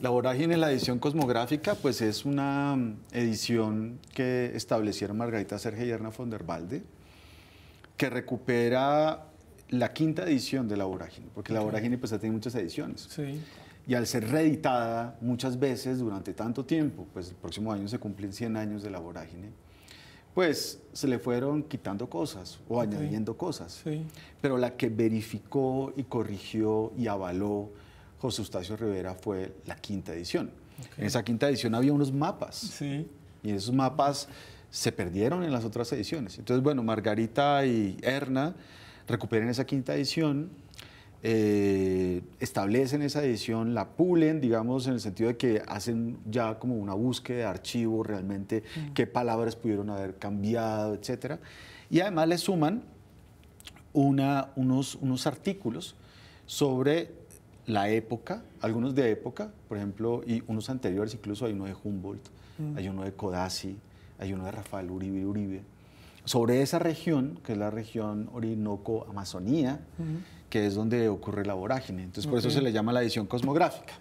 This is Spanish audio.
La vorágine, la edición cosmográfica, pues es una mm, edición que establecieron Margarita Sergio y Erna von der que recupera la quinta edición de La vorágine, porque La vorágine pues ha tenido muchas ediciones. Sí. Y al ser reeditada muchas veces durante tanto tiempo, pues el próximo año se cumplen 100 años de La vorágine, pues se le fueron quitando cosas o añadiendo cosas. Sí. Pero la que verificó y corrigió y avaló José Eustacio Rivera fue la quinta edición. En esa quinta edición había unos mapas. Y esos mapas se perdieron en las otras ediciones. Entonces, bueno, Margarita y Erna recuperan esa quinta edición, eh, establecen esa edición, la pulen, digamos, en el sentido de que hacen ya como una búsqueda de archivo realmente, mm. qué palabras pudieron haber cambiado, etc. Y además le suman una, unos, unos artículos sobre la época, algunos de época, por ejemplo, y unos anteriores, incluso hay uno de Humboldt, mm. hay uno de Codazzi, hay uno de Rafael Uribe Uribe, sobre esa región, que es la región Orinoco-Amazonía, que es donde ocurre la vorágine. Entonces, por eso se le llama la edición cosmográfica.